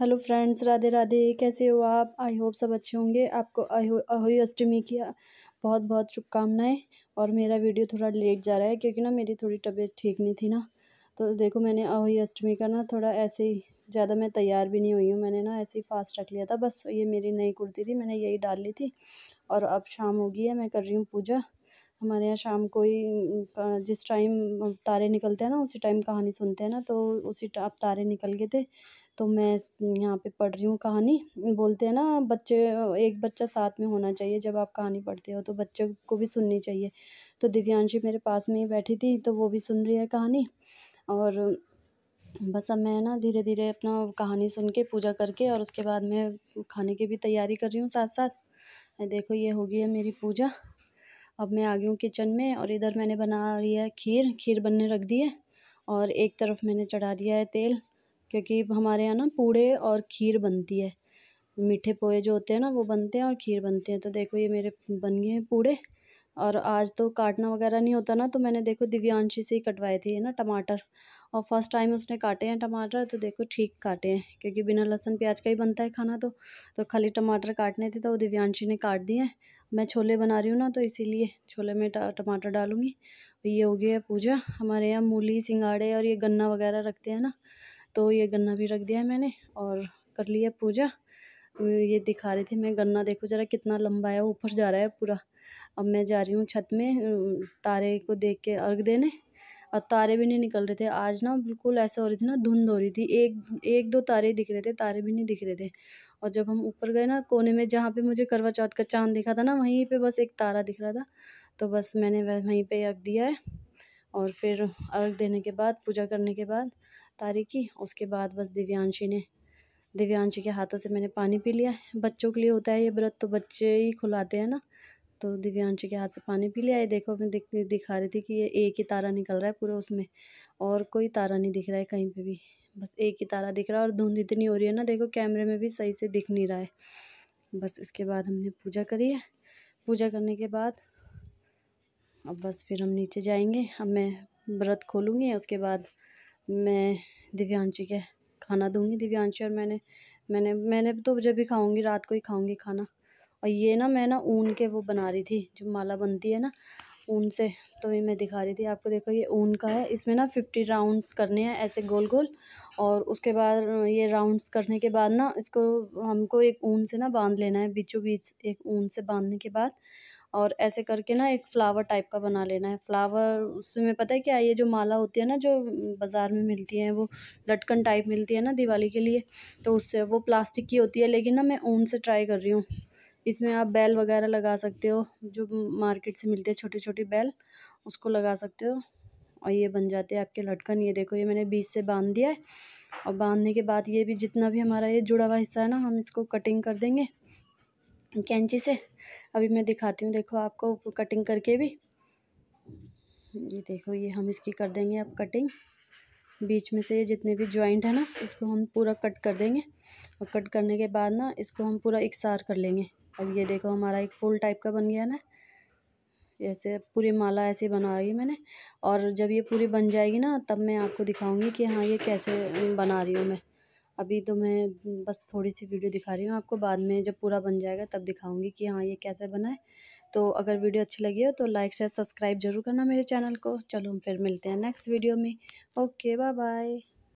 hello friends Radhe Radhe कैसे हो आप आई होप सब अच्छे होंगे आपको अहोई अष्टमी की बहुत बहुत शुभकामनाएं और मेरा वीडियो थोड़ा लेट जा रहा है क्योंकि ना मेरी थोड़ी तबीयत ठीक नहीं थी ना तो देखो मैंने अहोई अष्टमी का ना थोड़ा ऐसे ही ज़्यादा मैं तैयार भी नहीं हुई हूँ मैंने ना ऐसे ही फास्ट रख लिया था बस ये मेरी नई कुर्ती थी मैंने यही डाल ली थी और अब शाम हो गई है मैं कर रही हूँ पूजा हमारे यहाँ शाम को ही जिस टाइम तारे निकलते हैं ना उसी टाइम कहानी सुनते हैं ना तो उसी अब तारे निकल गए थे तो मैं यहाँ पे पढ़ रही हूँ कहानी बोलते हैं ना बच्चे एक बच्चा साथ में होना चाहिए जब आप कहानी पढ़ते हो तो बच्चे को भी सुननी चाहिए तो दिव्यांशी मेरे पास में ही बैठी थी तो वो भी सुन रही है कहानी और बस अब मैं ना धीरे धीरे अपना कहानी सुन के पूजा करके और उसके बाद मैं खाने की भी तैयारी कर रही हूँ साथ साथ देखो ये होगी है मेरी पूजा अब मैं आ गई हूँ किचन में और इधर मैंने बना रही है खीर खीर बनने रख दी है और एक तरफ मैंने चढ़ा दिया है तेल क्योंकि हमारे यहाँ ना पूड़े और खीर बनती है मीठे पोए जो होते हैं ना वो बनते हैं और खीर बनते हैं तो देखो ये मेरे बन गए हैं पूड़े और आज तो काटना वगैरह नहीं होता ना तो मैंने देखो दिव्यांशी से ही कटवाए थे ना टमाटर और फर्स्ट टाइम उसने काटे हैं टमाटर तो देखो ठीक काटे हैं क्योंकि बिना लहसुन प्याज का ही बनता है खाना तो तो खाली टमाटर काटने थे तो दिव्यांशी ने काट दिए हैं मैं छोले बना रही हूँ ना तो इसीलिए छोले में टमाटर डालूँगी तो ये हो गया पूजा हमारे यहाँ मूली सिंगाड़े और ये गन्ना वगैरह रखते हैं ना तो ये गन्ना भी रख दिया है मैंने और कर लिया पूजा तो ये दिखा रही थी मैं गन्ना देखो ज़रा कितना लंबा है ऊपर जा रहा है पूरा अब मैं जा रही हूँ छत में तारे को देख के अर्घ देने और तारे भी नहीं निकल रहे थे आज ना बिल्कुल ऐसे हो रही थी ना धुंध हो रही थी एक एक दो तारे दिख रहे थे तारे भी नहीं दिख रहे थे और जब हम ऊपर गए ना कोने में जहाँ पे मुझे करवा चौथ का चाँद दिखा था ना वहीं पे बस एक तारा दिख रहा था तो बस मैंने वहीं पे अर्घ दिया है और फिर अर्घ देने के बाद पूजा करने के बाद तारे की उसके बाद बस दिव्यांशी ने दिव्यांशी के हाथों से मैंने पानी पी लिया बच्चों के लिए होता है ये व्रत तो बच्चे ही खुलाते हैं ना तो दिव्यांश के हाथ से पानी पी लिया देखो मैं दिख दिखा रही थी कि ये एक ही तारा निकल रहा है पूरे उसमें और कोई तारा नहीं दिख रहा है कहीं पे भी बस एक ही तारा दिख रहा है और धुंध इतनी हो रही है ना देखो कैमरे में भी सही से दिख नहीं रहा है बस इसके बाद हमने पूजा करी है पूजा करने के बाद अब बस फिर हम नीचे जाएंगे अब मैं व्रत खोलूँगी उसके बाद मैं दिव्यांशी के खाना दूँगी दिव्यांशी और मैंने मैंने मैंने तो जब भी खाऊँगी रात को ही खाऊँगी खाना और ये ना मैं ना ऊन के वो बना रही थी जो माला बनती है ना ऊन से तो ये मैं दिखा रही थी आपको देखो ये ऊन का है इसमें ना फिफ्टी राउंड्स करने हैं ऐसे गोल गोल और उसके बाद ये राउंड्स करने के बाद ना इसको हमको एक ऊन से ना बांध लेना है बीचों बीच एक ऊन से बांधने के बाद और ऐसे करके ना एक फ़्लावर टाइप का बना लेना है फ़्लावर उसमें पता है क्या ये जो माला होती है ना जो बाज़ार में मिलती है वो लटकन टाइप मिलती है ना दिवाली के लिए तो उससे वो प्लास्टिक की होती है लेकिन ना मैं ऊन से ट्राई कर रही हूँ इसमें आप बैल वगैरह लगा सकते हो जो मार्केट से मिलते हैं छोटे छोटे बैल उसको लगा सकते हो और ये बन जाते हैं आपके लटकन ये देखो ये मैंने बीच से बांध दिया है और बांधने के बाद ये भी जितना भी हमारा ये जुड़ा हुआ हिस्सा है ना हम इसको कटिंग कर देंगे कैंची से अभी मैं दिखाती हूँ देखो आपको कटिंग करके भी ये देखो ये हम इसकी कर देंगे अब कटिंग बीच में से ये जितने भी जॉइंट है ना इसको हम पूरा कट कर देंगे और कट करने के बाद ना इसको हम पूरा इकसार कर लेंगे अब ये देखो हमारा एक फूल टाइप का बन गया ना जैसे पूरी माला ऐसे बना रही मैंने और जब ये पूरी बन जाएगी ना तब मैं आपको दिखाऊंगी कि हाँ ये कैसे बना रही हूँ मैं अभी तो मैं बस थोड़ी सी वीडियो दिखा रही हूँ आपको बाद में जब पूरा बन जाएगा तब दिखाऊंगी कि हाँ ये कैसे बना है तो अगर वीडियो अच्छी लगी हो तो लाइक शेयर सब्सक्राइब जरूर करना मेरे चैनल को चलो हम फिर मिलते हैं नेक्स्ट वीडियो में ओके बाय बाय